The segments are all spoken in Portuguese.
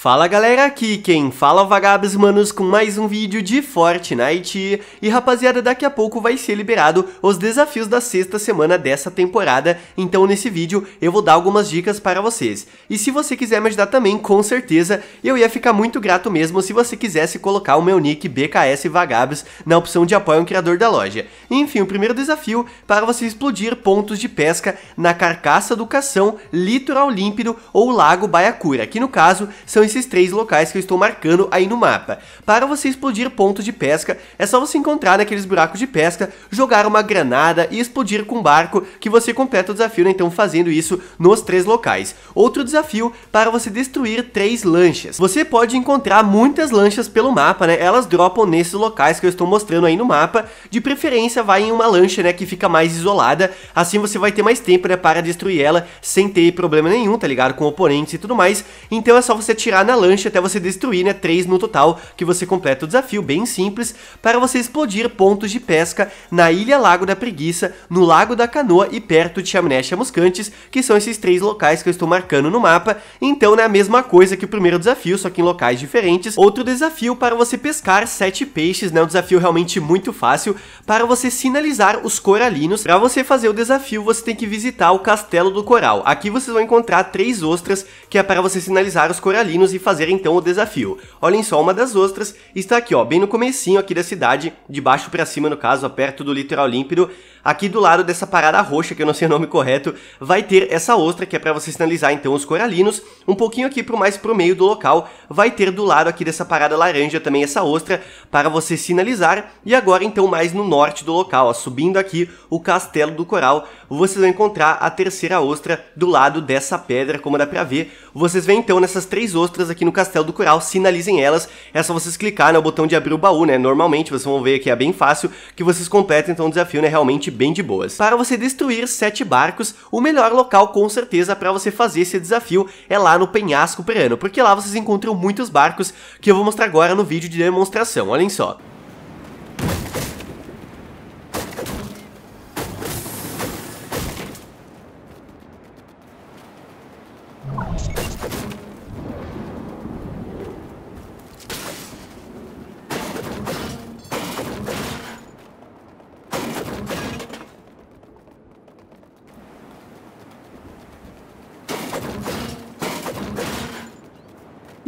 Fala galera, aqui quem fala é Vagabes Manos com mais um vídeo de Fortnite. E rapaziada, daqui a pouco vai ser liberado os desafios da sexta semana dessa temporada, então nesse vídeo eu vou dar algumas dicas para vocês. E se você quiser me ajudar também, com certeza, eu ia ficar muito grato mesmo se você quisesse colocar o meu nick BKS Vagabes na opção de apoio ao criador da loja. Enfim, o primeiro desafio para você explodir pontos de pesca na carcaça do cação, litoral límpido ou lago Baiacura, que no caso são esses três locais que eu estou marcando aí no mapa. Para você explodir pontos de pesca, é só você encontrar naqueles buracos de pesca, jogar uma granada e explodir com barco que você completa o desafio, né? então fazendo isso nos três locais. Outro desafio para você destruir três lanchas. Você pode encontrar muitas lanchas pelo mapa, né? Elas dropam nesses locais que eu estou mostrando aí no mapa. De preferência, vai em uma lancha, né, que fica mais isolada. Assim você vai ter mais tempo, né, para destruir ela sem ter problema nenhum, tá ligado? Com oponentes e tudo mais. Então é só você tirar na lancha até você destruir, né, 3 no total, que você completa o desafio, bem simples, para você explodir pontos de pesca na Ilha Lago da Preguiça, no Lago da Canoa e perto de Chaminé Chamuscantes, que são esses três locais que eu estou marcando no mapa, então é né, a mesma coisa que o primeiro desafio, só que em locais diferentes. Outro desafio para você pescar sete peixes, né, um desafio realmente muito fácil, para você sinalizar os coralinos. Para você fazer o desafio, você tem que visitar o Castelo do Coral. Aqui vocês vão encontrar três ostras, que é para você sinalizar os coralinos, e fazer então o desafio. Olhem só, uma das ostras está aqui, ó, bem no comecinho aqui da cidade, de baixo para cima no caso, ó, perto do litoral límpido, aqui do lado dessa parada roxa, que eu não sei o nome correto, vai ter essa ostra que é para você sinalizar então os coralinos, um pouquinho aqui pro mais pro meio do local, vai ter do lado aqui dessa parada laranja também essa ostra para você sinalizar, e agora então mais no norte do local, ó, subindo aqui o Castelo do Coral, vocês vão encontrar a terceira ostra do lado dessa pedra, como dá para ver, vocês vêm então nessas três ostras aqui no Castelo do Coral, sinalizem elas. É só vocês clicar no né, botão de abrir o baú, né? Normalmente, vocês vão ver que é bem fácil, que vocês completam então o desafio, né? É realmente bem de boas. Para você destruir sete barcos, o melhor local com certeza para você fazer esse desafio é lá no penhasco perano, porque lá vocês encontram muitos barcos que eu vou mostrar agora no vídeo de demonstração, olhem só.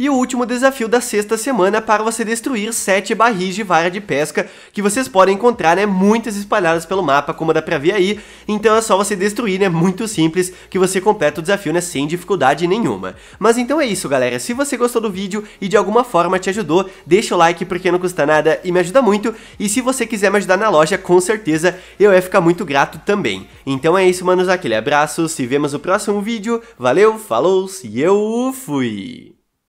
e o último desafio da sexta semana para você destruir sete barris de vara de pesca que vocês podem encontrar, né, muitas espalhadas pelo mapa, como dá pra ver aí. Então é só você destruir, né, muito simples, que você completa o desafio, né, sem dificuldade nenhuma. Mas então é isso, galera. Se você gostou do vídeo e de alguma forma te ajudou, deixa o like porque não custa nada e me ajuda muito. E se você quiser me ajudar na loja, com certeza eu ia ficar muito grato também. Então é isso, manos. Aquele abraço, se vemos no próximo vídeo. Valeu, falou e eu fui!